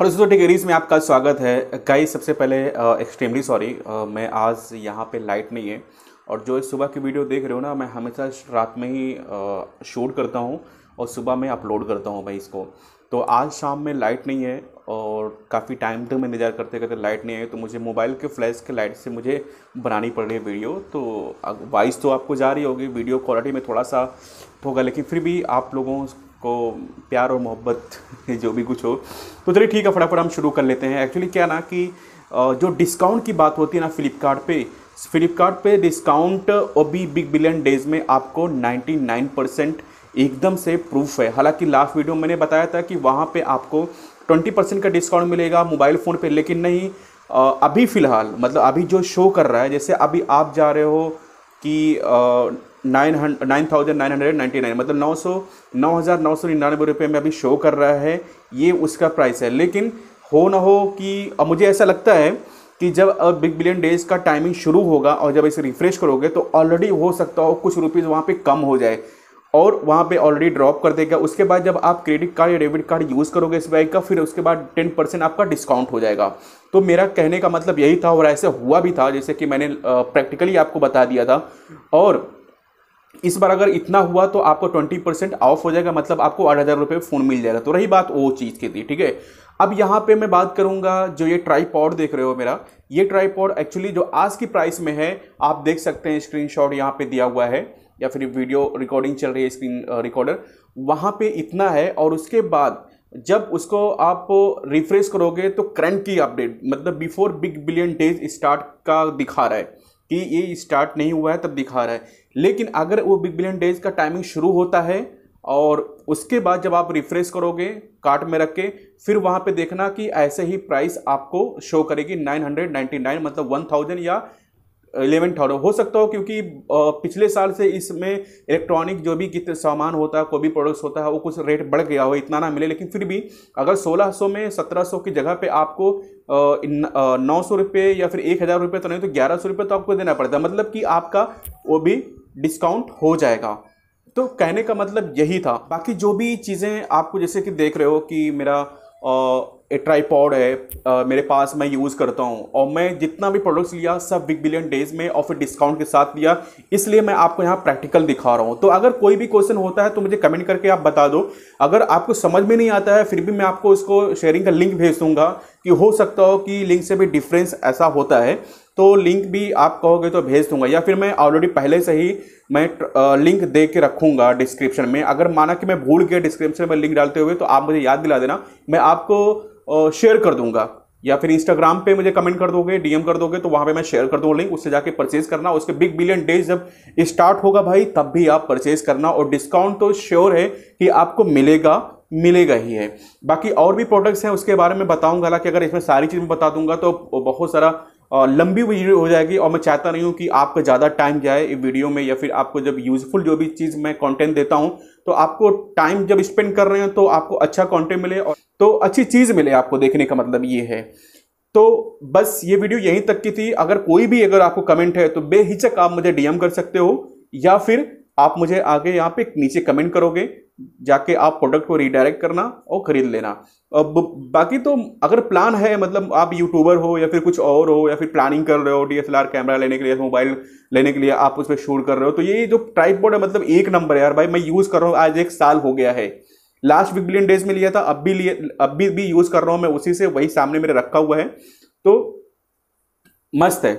और दोस्तों टेगरीज में आपका स्वागत है गाइस सबसे पहले एक्सट्रीमली सॉरी मैं आज यहाँ पे लाइट नहीं है और जो इस सुबह की वीडियो देख रहे हो ना मैं हमेशा रात में ही शूट करता हूँ और सुबह में अपलोड करता हूँ भाई इसको तो आज शाम में लाइट नहीं है और काफ़ी टाइम तक मैं इंतजार करते करते लाइट नहीं आई तो मुझे मोबाइल के फ्लैश के लाइट से मुझे बनानी पड़ रही है वीडियो तो वॉइस तो आपको जा रही होगी वीडियो क्वालिटी में थोड़ा सा होगा लेकिन फिर भी आप लोगों को प्यार और मोहब्बत जो भी कुछ हो तो चलिए ठीक है फटाफट हम शुरू कर लेते हैं एक्चुअली क्या ना कि जो डिस्काउंट की बात होती है ना फ्लिपकार्ट फ्लिपकार्ट डिस्काउंट अभी बिग बिलियन डेज़ में आपको 99 परसेंट एकदम से प्रूफ है हालांकि लास्ट वीडियो मैंने बताया था कि वहाँ पे आपको 20 परसेंट का डिस्काउंट मिलेगा मोबाइल फ़ोन पे लेकिन नहीं अभी फ़िलहाल मतलब अभी जो शो कर रहा है जैसे अभी आप जा रहे हो कि nine nine thousand nine hundred ninety nine मतलब नौ सौ नौ हज़ार नौ सौ निन्यानवे रुपये में अभी शो कर रहा है ये उसका प्राइस है लेकिन हो ना हो कि अब मुझे ऐसा लगता है कि जब अब बिग बिलियन डेज का टाइमिंग शुरू होगा और जब इसे रिफ्रेश करोगे तो ऑलरेडी हो सकता हो कुछ रुपीज़ वहाँ पे कम हो जाए और वहाँ पे ऑलरेडी ड्रॉप कर देगा उसके बाद जब आप क्रेडिट कार्ड या डेबिट कार्ड यूज़ करोगे इस बैंक का फिर उसके बाद टेन परसेंट आपका डिस्काउंट हो जाएगा तो मेरा कहने का मतलब यही था और ऐसे हुआ भी था जैसे कि मैंने प्रैक्टिकली आपको बता दिया था और इस बार अगर इतना हुआ तो आपको ट्वेंटी परसेंट ऑफ हो जाएगा मतलब आपको आठ हज़ार रुपये फ़ोन मिल जाएगा तो रही बात वो चीज़ की थी ठीक है अब यहाँ पे मैं बात करूँगा जो ये ट्राईपॉड देख रहे हो मेरा ये ट्राईपॉड एक्चुअली जो आज की प्राइस में है आप देख सकते हैं स्क्रीनशॉट यहाँ पर दिया हुआ है या फिर वीडियो रिकॉर्डिंग चल रही है स्क्रीन रिकॉर्डर वहाँ पे इतना है और उसके बाद जब उसको आप रिफ्रेश करोगे तो करंट की अपडेट मतलब before big billion days start का दिखा रहा है कि ये स्टार्ट नहीं हुआ है तब दिखा रहा है लेकिन अगर वो बिग बिलियन डेज का टाइमिंग शुरू होता है और उसके बाद जब आप रिफ्रेश करोगे कार्ट में रख के फिर वहाँ पे देखना कि ऐसे ही प्राइस आपको शो करेगी 999 मतलब 1000 या इलेवन थाउजेंड हो सकता हो क्योंकि पिछले साल से इसमें इलेक्ट्रॉनिक जो भी कितने सामान होता है कोई भी प्रोडक्ट्स होता है वो कुछ रेट बढ़ गया हो इतना ना मिले लेकिन फिर भी अगर 1600 में 1700 की जगह पे आपको नौ सौ रुपये या फिर एक हज़ार रुपये तो नहीं तो ग्यारह सौ रुपये तो आपको देना पड़ता है मतलब कि आपका वो भी डिस्काउंट हो जाएगा तो कहने का मतलब यही था बाकी जो भी चीज़ें आपको जैसे कि देख रहे हो कि मेरा एक ट्राईपॉड है आ, मेरे पास मैं यूज़ करता हूँ और मैं जितना भी प्रोडक्ट्स लिया सब बिग बिलियन डेज में और फिर डिस्काउंट के साथ लिया इसलिए मैं आपको यहाँ प्रैक्टिकल दिखा रहा हूँ तो अगर कोई भी क्वेश्चन होता है तो मुझे कमेंट करके आप बता दो अगर आपको समझ में नहीं आता है फिर भी मैं आपको इसको शेयरिंग का लिंक भेज दूँगा कि हो सकता हो कि लिंक से भी डिफरेंस ऐसा होता है तो लिंक भी आप कहोगे तो भेज दूंगा या फिर मैं ऑलरेडी पहले से ही मैं लिंक दे के रखूँगा डिस्क्रिप्शन में अगर माना कि मैं भूल गया डिस्क्रिप्शन में लिंक डालते हुए तो आप मुझे याद दिला देना मैं आपको शेयर कर दूंगा या फिर इंस्टाग्राम पे मुझे कमेंट कर दोगे डीएम कर दोगे तो वहाँ पे मैं शेयर कर दूंगा लिंक उससे जाके परचेज करना उसके बिग बिलियन डेज जब स्टार्ट होगा भाई तब भी आप परचेज करना और डिस्काउंट तो श्योर है कि आपको मिलेगा मिलेगा ही है बाकी और भी प्रोडक्ट्स हैं उसके बारे में बताऊंगा हालांकि अगर इसमें सारी चीज़ में बता दूंगा तो बहुत सारा लंबी वीडियो हो जाएगी और मैं चाहता नहीं हूँ कि आपका ज़्यादा टाइम जाए इस वीडियो में या फिर आपको जब यूज़फुल जो भी चीज़ मैं कंटेंट देता हूँ तो आपको टाइम जब स्पेंड कर रहे हैं तो आपको अच्छा कंटेंट मिले और तो अच्छी चीज़ मिले आपको देखने का मतलब ये है तो बस ये वीडियो यहीं तक की थी अगर कोई भी अगर आपको कमेंट है तो बेहिचक आप मुझे डीएम कर सकते हो या फिर आप मुझे आगे यहाँ पे नीचे कमेंट करोगे जाके आप प्रोडक्ट को रीडायरेक्ट करना और ख़रीद लेना अब बाकी तो अगर प्लान है मतलब आप यूट्यूबर हो या फिर कुछ और हो या फिर प्लानिंग कर रहे हो डीएसएलआर कैमरा लेने के लिए मोबाइल लेने के लिए आप उस पर शूट कर रहे हो तो ये जो ट्राइपोड है मतलब एक नंबर है यार भाई मैं यूज़ कर रहा हूँ आज एक साल हो गया है लास्ट वीक बिलियन डेज में लिया था अब भी लिए अब भी, भी यूज़ कर रहा हूँ मैं उसी से वही सामने मेरे रखा हुआ है तो मस्त है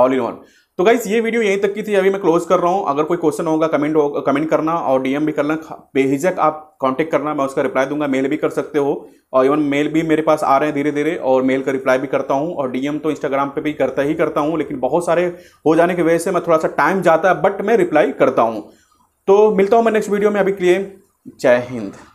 ऑल इन ऑल तो गाइज ये वीडियो यहीं तक की थी अभी मैं क्लोज कर रहा हूँ अगर कोई क्वेश्चन होगा कमेंट हो, कमेंट करना और डीएम भी करना बेहिजक आप कांटेक्ट करना मैं उसका रिप्लाई दूंगा मेल भी कर सकते हो और इवन मेल भी मेरे पास आ रहे हैं धीरे धीरे और मेल का रिप्लाई भी करता हूँ और डीएम तो इंस्टाग्राम पर भी करता ही करता हूँ लेकिन बहुत सारे हो जाने की वजह से मैं थोड़ा सा टाइम जाता है बट मैं रिप्लाई करता हूँ तो मिलता हूँ मैं नेक्स्ट वीडियो में अभी के लिए जय हिंद